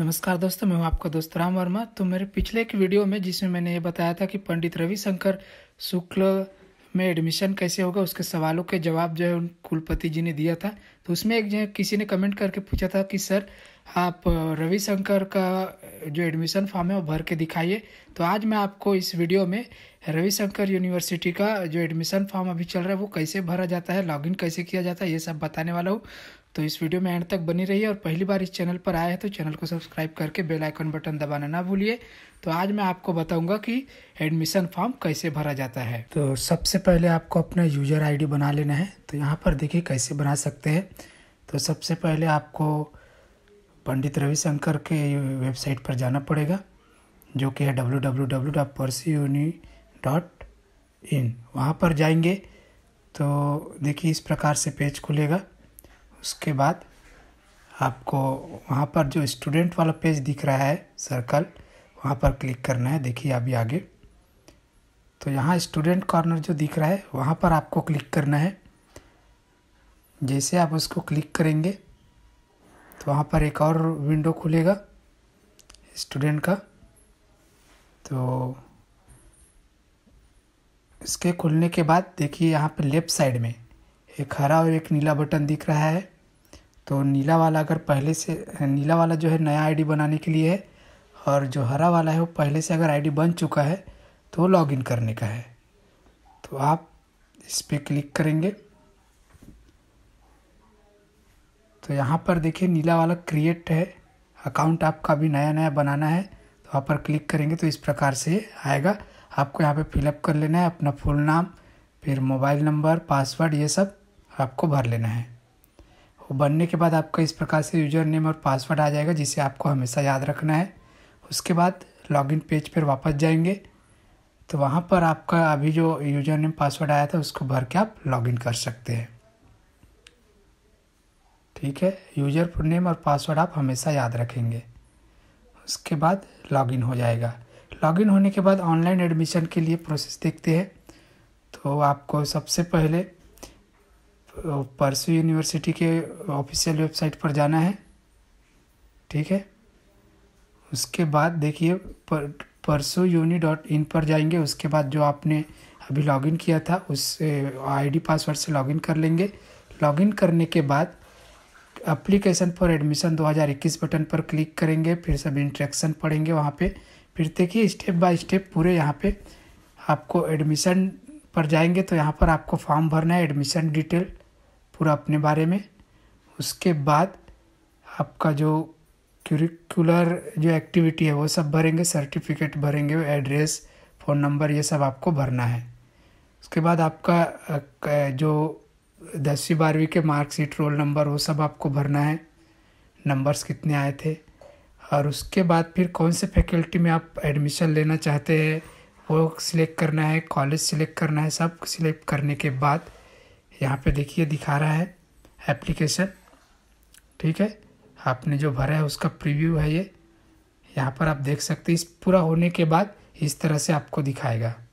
नमस्कार दोस्तों मैं हूं आपका दोस्त राम वर्मा तो मेरे पिछले एक वीडियो में जिसमें मैंने ये बताया था कि पंडित रविशंकर शुक्ल में एडमिशन कैसे होगा उसके सवालों के जवाब जो है उन कुलपति जी ने दिया था तो उसमें एक जो किसी ने कमेंट करके पूछा था कि सर आप रविशंकर का जो एडमिशन फॉर्म है वो भर के दिखाइए तो आज मैं आपको इस वीडियो में रविशंकर यूनिवर्सिटी का जो एडमिशन फॉर्म अभी चल रहा है वो कैसे भरा जाता है लॉगिन कैसे किया जाता है ये सब बताने वाला हूँ तो इस वीडियो में एंड तक बनी रहिए और पहली बार इस चैनल पर आए हैं तो चैनल को सब्सक्राइब करके बेल आइकन बटन दबाना ना भूलिए तो आज मैं आपको बताऊंगा कि एडमिशन फॉर्म कैसे भरा जाता है तो सबसे पहले आपको अपना यूजर आईडी बना लेना है तो यहाँ पर देखिए कैसे बना सकते हैं तो सबसे पहले आपको पंडित रविशंकर के वेबसाइट पर जाना पड़ेगा जो कि है डब्ल्यू डब्ल्यू डब्ल्यू डॉट परसी यूनी डॉट इन वहाँ पर जाएंगे तो देखिए इस प्रकार से पेज खुलेगा उसके बाद आपको वहाँ पर जो स्टूडेंट वाला पेज दिख रहा है सर्कल वहाँ पर क्लिक करना है देखिए अभी आगे तो यहाँ स्टूडेंट कॉर्नर जो दिख रहा है वहाँ पर आपको क्लिक करना है जैसे आप उसको क्लिक करेंगे तो वहाँ पर एक और विंडो खुलेगा स्टूडेंट का तो इसके खुलने के बाद देखिए यहाँ पर लेफ़्ट साइड में एक हरा और एक नीला बटन दिख रहा है तो नीला वाला अगर पहले से नीला वाला जो है नया आईडी बनाने के लिए है और जो हरा वाला है वो पहले से अगर आईडी बन चुका है तो लॉग इन करने का है तो आप इस पर क्लिक करेंगे तो यहाँ पर देखिए नीला वाला क्रिएट है अकाउंट आपका भी नया नया बनाना है तो वहाँ पर क्लिक करेंगे तो इस प्रकार से आएगा आपको यहाँ पे फिलअप कर लेना है अपना फुल नाम फिर मोबाइल नंबर पासवर्ड ये सब आपको भर लेना है वो बनने के बाद आपका इस प्रकार से यूजर नेम और पासवर्ड आ जाएगा जिसे आपको हमेशा याद रखना है उसके बाद लॉगिन पेज पर वापस जाएंगे तो वहाँ पर आपका अभी जो यूजर नेम पासवर्ड आया था उसको भर के आप लॉगिन कर सकते हैं ठीक है यूजर नेम और पासवर्ड आप हमेशा याद रखेंगे उसके बाद लॉगिन हो जाएगा लॉगिन होने के बाद ऑनलाइन एडमिशन के लिए प्रोसेस देखते हैं तो आपको सबसे पहले परसू यूनिवर्सिटी के ऑफिशियल वेबसाइट पर जाना है ठीक है उसके बाद देखिए पर परसू यूनी डॉट इन पर जाएंगे उसके बाद जो आपने अभी लॉगिन किया था उस आईडी पासवर्ड से लॉगिन कर लेंगे लॉगिन करने के बाद अप्लीकेशन फॉर एडमिशन 2021 बटन पर क्लिक करेंगे फिर सब इंट्रैक्शन पढ़ेंगे वहाँ पे फिर देखिए स्टेप बाय स्टेप पूरे यहाँ पे आपको एडमिशन पर जाएंगे तो यहाँ पर आपको फॉर्म भरना है एडमिशन डिटेल पूरा अपने बारे में उसके बाद आपका जो क्यूरिकुलर जो एक्टिविटी है वो सब भरेंगे सर्टिफिकेट भरेंगे एड्रेस फ़ोन नंबर ये सब आपको भरना है उसके बाद आपका जो दसवीं बारहवीं के मार्कशीट रोल नंबर वो सब आपको भरना है नंबर्स कितने आए थे और उसके बाद फिर कौन से फैकल्टी में आप एडमिशन लेना चाहते हैं वो सिलेक्ट करना है कॉलेज सिलेक्ट करना है सब सिलेक्ट करने के बाद यहाँ पे देखिए दिखा रहा है एप्लीकेशन ठीक है आपने जो भरा है उसका प्रीव्यू है ये यहाँ पर आप देख सकते हैं इस पूरा होने के बाद इस तरह से आपको दिखाएगा